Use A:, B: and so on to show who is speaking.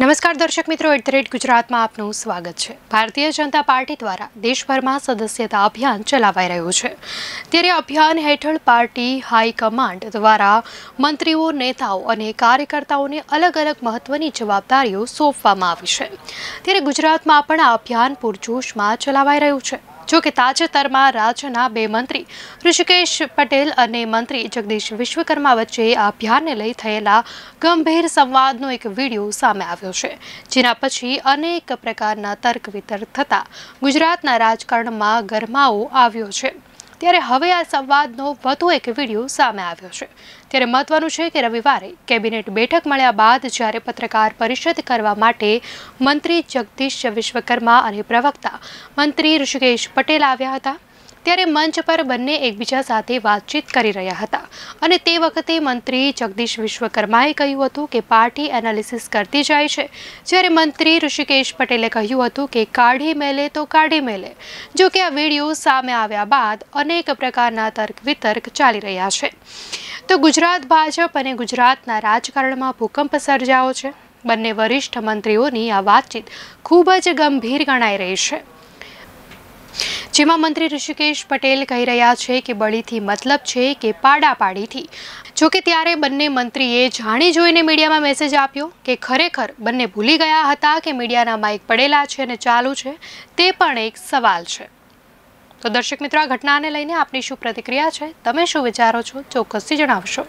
A: નમસ્કાર દર્શક મિત્રો એટ ધ ગુજરાતમાં આપનું સ્વાગત છે ભારતીય જનતા પાર્ટી દ્વારા દેશભરમાં સદસ્યતા અભિયાન ચલાવાઈ રહ્યું છે ત્યારે અભિયાન હેઠળ પાર્ટી હાઈકમાન્ડ દ્વારા મંત્રીઓ નેતાઓ અને કાર્યકર્તાઓને અલગ અલગ મહત્વની જવાબદારીઓ સોંપવામાં આવી છે ત્યારે ગુજરાતમાં પણ આ અભિયાન પૂરજોશમાં ચલાવાઈ રહ્યું છે જો કે તાજેતરમાં રાજ્યના બે મંત્રી ઋષિકેશ પટેલ અને મંત્રી જગદીશ વિશ્વકર્મા વચ્ચે આ અભિયાનને લઈ થયેલા ગંભીર સંવાદનો એક વિડીયો સામે આવ્યો છે જેના પછી અનેક પ્રકારના તર્ક વિતર્ક થતાં ગુજરાતના રાજકારણમાં ગરમાવો આવ્યો છે ત્યારે હવે આ સંવાદનો વધુ એક વિડીયો સામે આવ્યો છે ત્યારે મહત્વનું છે કે રવિવારે કેબિનેટ બેઠક મળ્યા બાદ જ્યારે પત્રકાર પરિષદ કરવા માટે મંત્રી જગદીશ વિશ્વકર્મા અને પ્રવક્તા મંત્રી ઋષિકેશ પટેલ આવ્યા હતા ત્યારે મંચ પર બંને એકબીજા સાથે વાતચીત કરી રહ્યા હતા અને તે વખતે મંત્રી જગદીશ વિશ્વકર્માએ કહ્યું હતું કે પાર્ટી એનાલિસિસ કરતી જાય છે જ્યારે મંત્રી ઋષિકેશ પટેલે કહ્યું હતું કે કાઢી મેલે તો કાઢી મેલે જો કે આ વિડીયો સામે આવ્યા બાદ અનેક પ્રકારના તર્ક વિતર્ક ચાલી રહ્યા છે તો ગુજરાત ભાજપ અને ગુજરાતના રાજકારણમાં ભૂકંપ સર્જાયો છે બંને વરિષ્ઠ મંત્રીઓની આ વાતચીત ખૂબ જ ગંભીર ગણાઈ રહી છે જેમાં મંત્રી ઋષિકેશ પટેલ કહી રહ્યા છે કે બળીથી મતલબ છે કે પાડાપાડીથી જોકે ત્યારે બંને મંત્રીએ જાણી જોઈને મીડિયામાં મેસેજ આપ્યો કે ખરેખર બંને ભૂલી ગયા હતા કે મીડિયાના માઇક પડેલા છે અને ચાલુ છે તે પણ એક સવાલ છે તો દર્શક મિત્રો આ ઘટનાને લઈને આપની શું પ્રતિક્રિયા છે તમે શું વિચારો છો ચોક્કસથી જણાવશો